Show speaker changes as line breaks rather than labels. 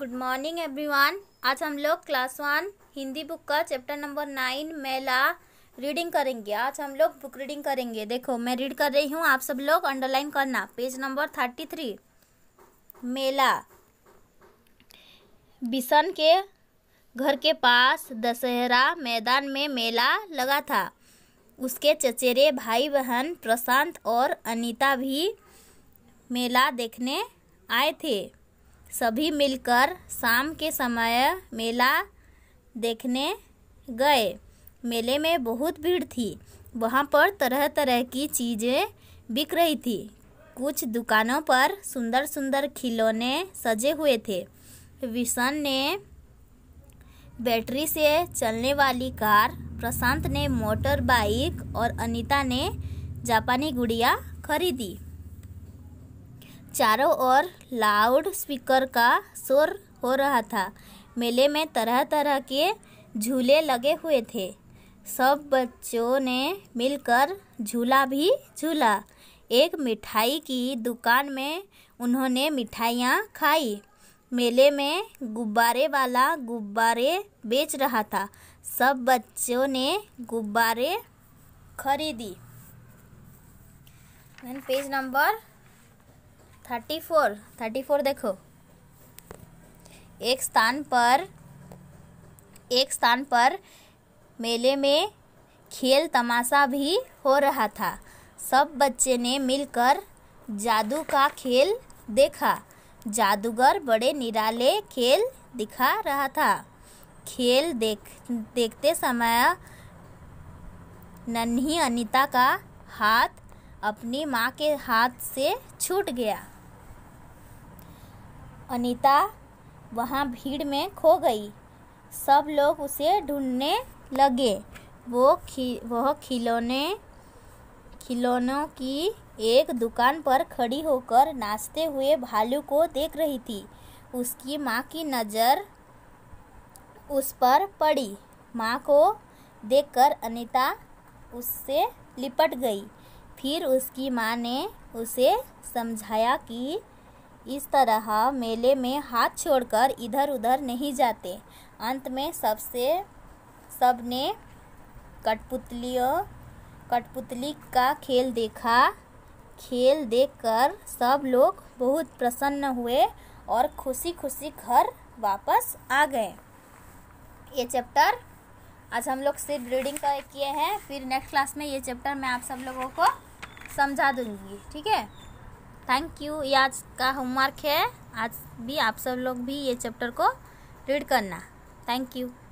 good morning everyone आज हम लोग क्लास वन हिंदी बुक का चैप्टर नंबर नाइन मेला रीडिंग करेंगे आज हम लोग बुक रीडिंग करेंगे देखो मैं रीड कर रही हूँ आप सब लोग अंडरलाइन करना पेज नंबर थर्टी थ्री मेला बिशन के घर के पास दशहरा मैदान में मेला लगा था उसके चचेरे भाई बहन प्रशांत और अनीता भी मेला देखने आए थे सभी मिलकर शाम के समय मेला देखने गए मेले में बहुत भीड़ थी वहाँ पर तरह तरह की चीज़ें बिक रही थी कुछ दुकानों पर सुंदर सुंदर खिलौने सजे हुए थे विशन ने बैटरी से चलने वाली कार प्रशांत ने मोटर बाइक और अनीता ने जापानी गुड़िया खरीदी चारों ओर लाउड स्पीकर का शोर हो रहा था मेले में तरह तरह के झूले लगे हुए थे सब बच्चों ने मिलकर झूला भी झूला एक मिठाई की दुकान में उन्होंने मिठाइयाँ खाई मेले में गुब्बारे वाला गुब्बारे बेच रहा था सब बच्चों ने गुब्बारे खरीदी page number thirty four thirty four देखो एक स्थान पर एक स्थान पर मेले में खेल तमाशा भी हो रहा था सब बच्चे ने मिलकर जादू का खेल देखा जादूगर बड़े निराले खेल दिखा रहा था खेल देख देखते समय नन्ही अनीता का हाथ अपनी माँ के हाथ से छूट गया अनीता वहाँ भीड़ में खो गई सब लोग उसे ढूंढने लगे वो खी वह खिलौने खिलौनों की एक दुकान पर खड़ी होकर नाचते हुए भालू को देख रही थी उसकी माँ की नज़र उस पर पड़ी माँ को देखकर अनीता उससे लिपट गई फिर उसकी माँ ने उसे समझाया कि इस तरह मेले में हाथ छोड़कर इधर उधर नहीं जाते अंत में सबसे सब ने कठपुतलियों कठपुतली का खेल देखा खेल देखकर सब लोग बहुत प्रसन्न हुए और खुशी खुशी घर वापस आ गए ये चैप्टर आज हम लोग सिर्फ रीडिंग किए हैं फिर नेक्स्ट क्लास में ये चैप्टर मैं आप सब लोगों को समझा दूंगी ठीक है थैंक यू ये आज का होमवर्क है आज भी आप सब लोग भी ये चैप्टर को रीड करना थैंक यू